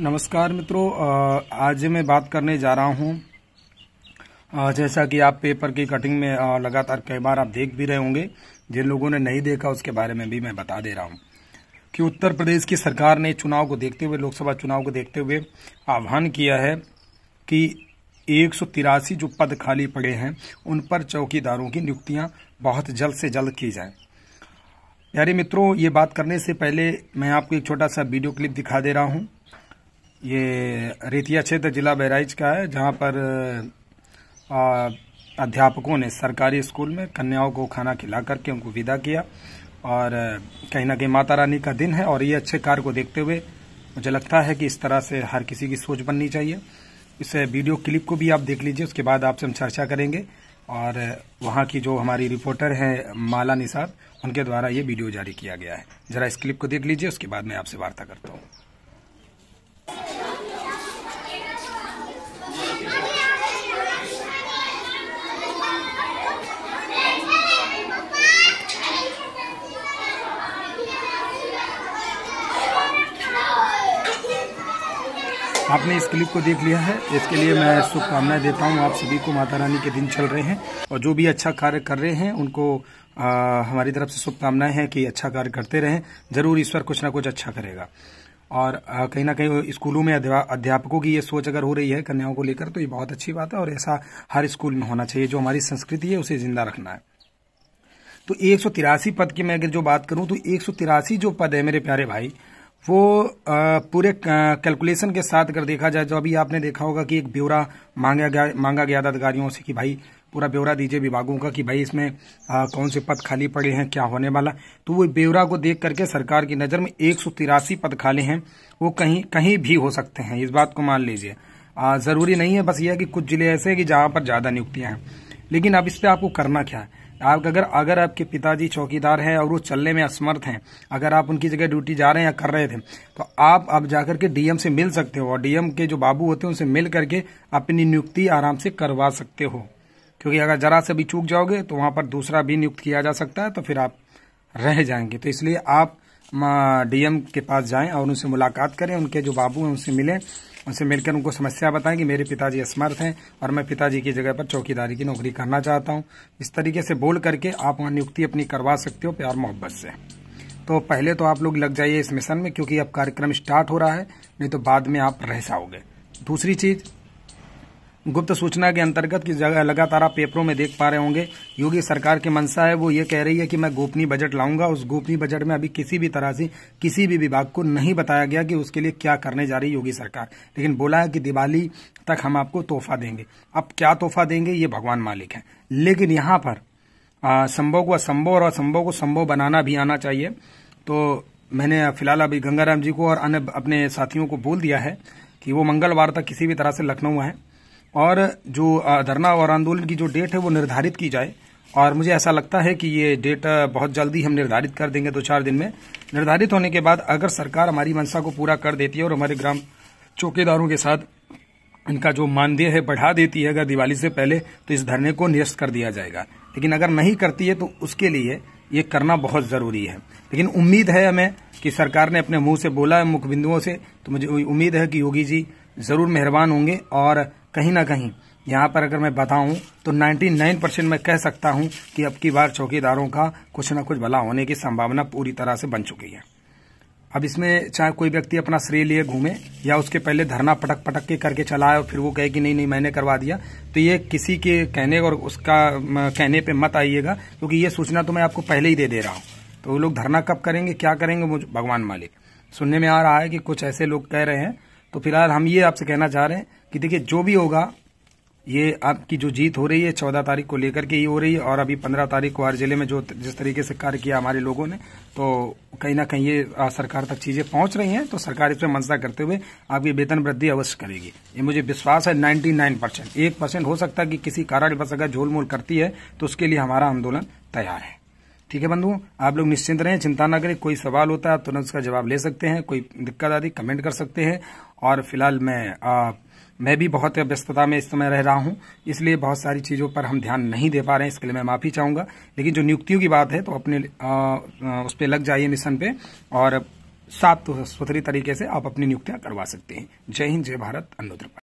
नमस्कार मित्रों आज मैं बात करने जा रहा हूँ जैसा कि आप पेपर की कटिंग में लगातार कई बार आप देख भी रहे होंगे जिन लोगों ने नहीं देखा उसके बारे में भी मैं बता दे रहा हूँ कि उत्तर प्रदेश की सरकार ने चुनाव को देखते हुए लोकसभा चुनाव को देखते हुए आह्वान किया है कि एक जो पद खाली पड़े हैं उन पर चौकीदारों की नियुक्तियां बहुत जल्द से जल्द की जाए यारे मित्रों ये बात करने से पहले मैं आपको एक छोटा सा वीडियो क्लिप दिखा दे रहा हूँ ये रेतिया क्षेत्र जिला बहराइच का है जहाँ पर आ, अध्यापकों ने सरकारी स्कूल में कन्याओं को खाना खिला करके उनको विदा किया और कहीं ना कहीं माता रानी का दिन है और ये अच्छे कार्य को देखते हुए मुझे लगता है कि इस तरह से हर किसी की सोच बननी चाहिए इस वीडियो क्लिप को भी आप देख लीजिए उसके बाद आपसे हम चर्चा करेंगे और वहाँ की जो हमारी रिपोर्टर हैं माला निसार उनके द्वारा ये वीडियो जारी किया गया है ज़रा इस क्लिप को देख लीजिए उसके बाद मैं आपसे वार्ता करता हूँ आपने इस क्लिप को देख लिया है इसके लिए मैं शुभकामनाएं देता हूँ आप सभी को माता रानी के दिन चल रहे हैं और जो भी अच्छा कार्य कर रहे हैं उनको आ, हमारी तरफ से शुभकामनाएं हैं कि अच्छा कार्य करते रहें जरूर ईश्वर कुछ ना कुछ अच्छा करेगा और कहीं ना कहीं स्कूलों में अध्यापकों की ये सोच अगर हो रही है कन्याओं को लेकर तो ये बहुत अच्छी बात है और ऐसा हर स्कूल में होना चाहिए जो हमारी संस्कृति है उसे जिंदा रखना है तो एक पद की मैं अगर जो बात करूं तो एक जो पद है मेरे प्यारे भाई वो पूरे कैलकुलेशन के साथ अगर देखा जाए जो तो अभी आपने देखा होगा कि एक ब्यौरा मांगा गया मांगा गया था अधिकारियों से कि भाई पूरा ब्यौरा दीजिए विभागों का कि भाई इसमें आ, कौन से पद खाली पड़े हैं क्या होने वाला तो वो ब्यौरा को देख करके सरकार की नज़र में एक पद खाली हैं वो कहीं कहीं भी हो सकते हैं इस बात को मान लीजिए ज़रूरी नहीं है बस यह कि कुछ जिले ऐसे हैं कि जहाँ पर ज़्यादा नियुक्तियाँ हैं लेकिन अब इस पर आपको करना क्या है आप अगर अगर आपके पिताजी चौकीदार हैं और वो चलने में असमर्थ हैं अगर आप उनकी जगह ड्यूटी जा रहे हैं या कर रहे थे तो आप अब जाकर के डीएम से मिल सकते हो और डीएम के जो बाबू होते हैं उनसे मिल करके अपनी नियुक्ति आराम से करवा सकते हो क्योंकि अगर जरा से भी चूक जाओगे तो वहां पर दूसरा भी नियुक्त किया जा सकता है तो फिर आप रह जाएंगे तो इसलिए आप डीएम के पास जाएं और उनसे मुलाकात करें उनके जो बाबू हैं उनसे मिलें उनसे मिलकर उनको समस्या बताएं कि मेरे पिताजी असमर्थ हैं और मैं पिताजी की जगह पर चौकीदारी की नौकरी करना चाहता हूं इस तरीके से बोल करके आप वहाँ नियुक्ति अपनी करवा सकते हो प्यार मोहब्बत से तो पहले तो आप लोग लग जाइए इस मिशन में क्योंकि अब कार्यक्रम स्टार्ट हो रहा है नहीं तो बाद में आप रह जाओगे दूसरी चीज़ गुप्त सूचना के अंतर्गत की जगह लगातार आप पेपरों में देख पा रहे होंगे योगी सरकार की मंशा है वो ये कह रही है कि मैं गोपनीय बजट लाऊंगा उस गोपनीय बजट में अभी किसी भी तरह से किसी भी विभाग को नहीं बताया गया कि उसके लिए क्या करने जा रही योगी सरकार लेकिन बोला है कि दिवाली तक हम आपको तोहफा देंगे अब क्या तोहफा देंगे ये भगवान मालिक है लेकिन यहाँ पर संभव को असंभव और असंभव को संभव बनाना भी आना चाहिए तो मैंने फिलहाल अभी गंगाराम जी को और अन्य अपने साथियों को बोल दिया है कि वो मंगलवार तक किसी भी तरह से लखनऊ आए और जो धरना और आंदोलन की जो डेट है वो निर्धारित की जाए और मुझे ऐसा लगता है कि ये डेट बहुत जल्दी हम निर्धारित कर देंगे दो चार दिन में निर्धारित होने के बाद अगर सरकार हमारी मंशा को पूरा कर देती है और हमारे ग्राम चौकीदारों के साथ इनका जो मानदेय है बढ़ा देती है अगर दिवाली से पहले तो इस धरने को निरस्त कर दिया जाएगा लेकिन अगर नहीं करती है तो उसके लिए ये करना बहुत ज़रूरी है लेकिन उम्मीद है हमें कि सरकार ने अपने मुंह से बोला है मुख्य बिंदुओं से तो मुझे उम्मीद है कि योगी जी ज़रूर मेहरबान होंगे और कहीं ना कहीं यहाँ पर अगर मैं बताऊं तो 99 परसेंट मैं कह सकता हूं कि अब की बार चौकीदारों का कुछ ना कुछ भला होने की संभावना पूरी तरह से बन चुकी है अब इसमें चाहे कोई व्यक्ति अपना श्रेय लिए घूमे या उसके पहले धरना पटक पटक के करके चला और फिर वो कहे कि नहीं नहीं मैंने करवा दिया तो ये किसी के कहने और उसका कहने पर मत आइएगा क्योंकि तो ये सूचना तो मैं आपको पहले ही दे दे रहा हूँ तो वो लोग धरना कब करेंगे क्या करेंगे मुझे भगवान मालिक सुनने में आ रहा है कि कुछ ऐसे लोग कह रहे हैं तो फिलहाल हम ये आपसे कहना चाह रहे हैं कि देखिए जो भी होगा ये आपकी जो जीत हो रही है चौदह तारीख को लेकर के ही हो रही है और अभी पंद्रह तारीख को हर जिले में जो जिस तरीके से कार्य किया हमारे लोगों ने तो कहीं ना कहीं ये सरकार तक चीजें पहुंच रही हैं तो सरकार इसमें मंजा करते हुए आपकी वेतन वृद्धि अवश्य करेगी ये मुझे विश्वास है नाइन्टी नाइन परसेंट एक परसेंट हो सकता है कि किसी कारण बस अगर झोलमोल करती है तो उसके लिए हमारा आंदोलन तैयार है ठीक है बंधुओं आप लोग निश्चिंत रहें चिंता ना करें कोई सवाल होता है आप तुरंत उसका जवाब ले सकते हैं कोई दिक्कत आदि कमेंट कर सकते हैं और फिलहाल मैं मैं भी बहुत व्यस्तता में इस समय रह रहा हूँ इसलिए बहुत सारी चीज़ों पर हम ध्यान नहीं दे पा रहे हैं इसके लिए मैं माफ़ी चाहूँगा लेकिन जो नियुक्तियों की बात है तो अपने उस पर लग जाइए मिशन पे और साफ सुथरी तरीके से आप अपनी नियुक्तियाँ करवा सकते हैं जय हिंद जय भारत अन्नोद्रपा